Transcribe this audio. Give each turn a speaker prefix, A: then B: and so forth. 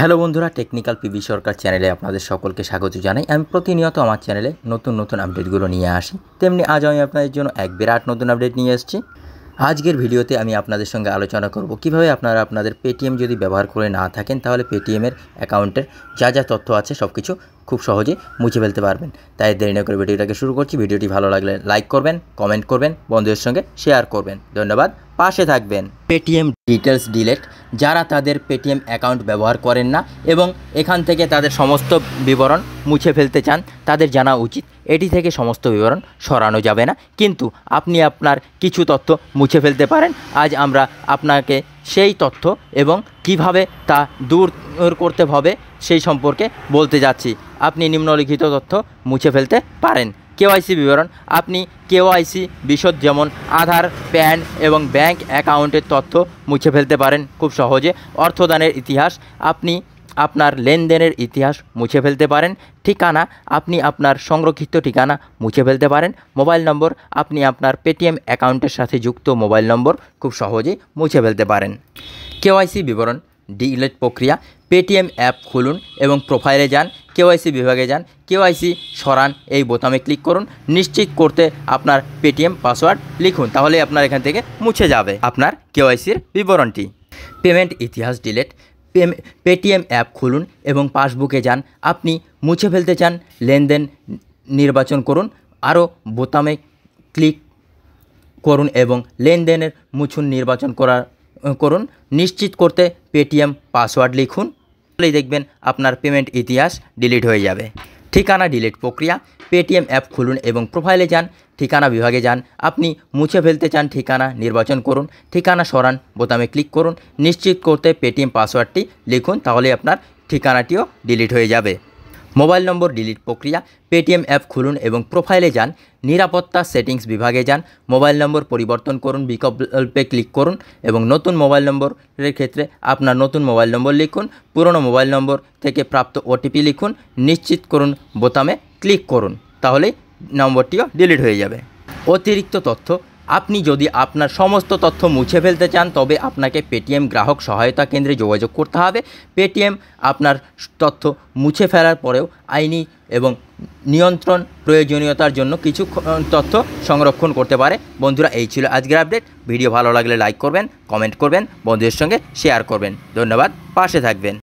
A: hello বন্ধুরা technical PB সরকার চ্যানেলে আপনাদের সকলকে স্বাগত জানাই আমি প্রতিনিয়ত আমার চ্যানেলে নতুন নতুন আপডেটগুলো নিয়ে আসি তেমনি আজ আমি আপনাদের জন্য এক বিরাট নতুন আপডেট নিয়ে এসেছি আজকের ভিডিওতে আমি আপনাদের সঙ্গে আলোচনা করব কিভাবে আপনারা আপনাদের পেটিএম যদি ব্যবহার করে না থাকেন তাহলে পেটিএমের অ্যাকাউন্টের যা যা তথ্য আছে সব কিছু খুব সহজে মুছে ফেলতে পারবেন তাই দেরি না করে ভিডিওটাকে শুরু করছি ভিডিওটি ভালো লাগলে লাইক করবেন কমেন্ট করবেন বন্ধুদের সঙ্গে শেয়ার করবেন ধন্যবাদ পাশে থাকবেন পেটিএম ডিটেলস ডিলেট যারা তাদের পেটিএম অ্যাকাউন্ট ব্যবহার করেন না এবং এখান থেকে তাদের সমস্ত বিবরণ মুছে ফেলতে চান তাদের জানা উচিত এটি থেকে সমস্ত বিবরণ সরানো যাবে না কিন্তু আপনি আপনার কিছু তথ্য মুছে ফেলতে পারেন আজ আমরা আপনাকে সেই তথ্য এবং কিভাবে তা দূর করতে হবে সেই সম্পর্কে বলতে যাচ্ছি আপনি নিম্নলিখিত তথ্য মুছে ফেলতে পারেন কেওয়াইসি বিবরণ আপনি কেওয়াইসি বিশদ যেমন আধার প্যান এবং ব্যাংক অ্যাকাউন্টের তথ্য মুছে ফেলতে পারেন খুব সহজে অর্থদানের ইতিহাস আপনি আপনার লেনদেনের ইতিহাস মুছে ফেলতে পারেন ঠিকানা আপনি আপনার সংরক্ষিত ঠিকানা মুছে ফেলতে পারেন মোবাইল নম্বর আপনি আপনার পেটিএম অ্যাকাউন্টের সাথে যুক্ত মোবাইল নম্বর খুব সহজে মুছে ফেলতে পারেন কেওয়াইসি বিবরণ ডিলেট প্রক্রিয়া পেটিএম অ্যাপ খুলুন এবং প্রোফাইলে যান কেওয়াইসি বিভাগে যান কেওয়াইসি সরান এই বোতামে ক্লিক করুন নিশ্চিত করতে আপনার পেটিএম পাসওয়ার্ড লিখুন তাহলে আপনার এখান থেকে মুছে যাবে আপনার কেওয়াইসির বিবরণটি পেমেন্ট ইতিহাস ডিলেট পেম পেটিএম অ্যাপ খুলুন এবং পাসবুকে যান আপনি মুছে ফেলতে চান লেনদেন নির্বাচন করুন আরও বোতামে ক্লিক করুন এবং লেনদেনের মুছুন নির্বাচন করার করুন নিশ্চিত করতে পেটিএম পাসওয়ার্ড লিখুন তাহলেই দেখবেন আপনার পেমেন্ট ইতিহাস ডিলিট হয়ে যাবে ঠিকানা ডিলিট প্রক্রিয়া পেটিএম অ্যাপ খুলুন এবং প্রোফাইলে যান ঠিকানা বিভাগে যান আপনি মুছে ফেলতে চান ঠিকানা নির্বাচন করুন ঠিকানা সরান বোতামে ক্লিক করুন নিশ্চিত করতে পেটিএম পাসওয়ার্ডটি লিখুন তাহলে আপনার ঠিকানাটিও ডিলিট হয়ে যাবে মোবাইল নম্বর ডিলিট প্রক্রিয়া পেটিএম অ্যাপ খুলুন এবং প্রোফাইলে যান নিরাপত্তা সেটিংস বিভাগে যান মোবাইল নম্বর পরিবর্তন করুন বিকল্পে ক্লিক করুন এবং নতুন মোবাইল নম্বরের ক্ষেত্রে আপনার নতুন মোবাইল নম্বর লিখুন পুরনো মোবাইল নম্বর থেকে প্রাপ্ত ওটিপি লিখুন নিশ্চিত করুন বোতামে ক্লিক করুন তাহলে নম্বরটিও ডিলিট হয়ে যাবে অতিরিক্ত তথ্য আপনি যদি আপনার সমস্ত তথ্য মুছে ফেলতে চান তবে আপনাকে পেটিএম গ্রাহক সহায়তা কেন্দ্রে যোগাযোগ করতে হবে পেটিএম আপনার তথ্য মুছে ফেলার পরেও আইনি এবং নিয়ন্ত্রণ প্রয়োজনীয়তার জন্য কিছু তথ্য সংরক্ষণ করতে পারে বন্ধুরা এই ছিল আজকের আপডেট ভিডিও ভালো লাগলে লাইক করবেন কমেন্ট করবেন বন্ধুদের সঙ্গে শেয়ার করবেন ধন্যবাদ পাশে থাকবেন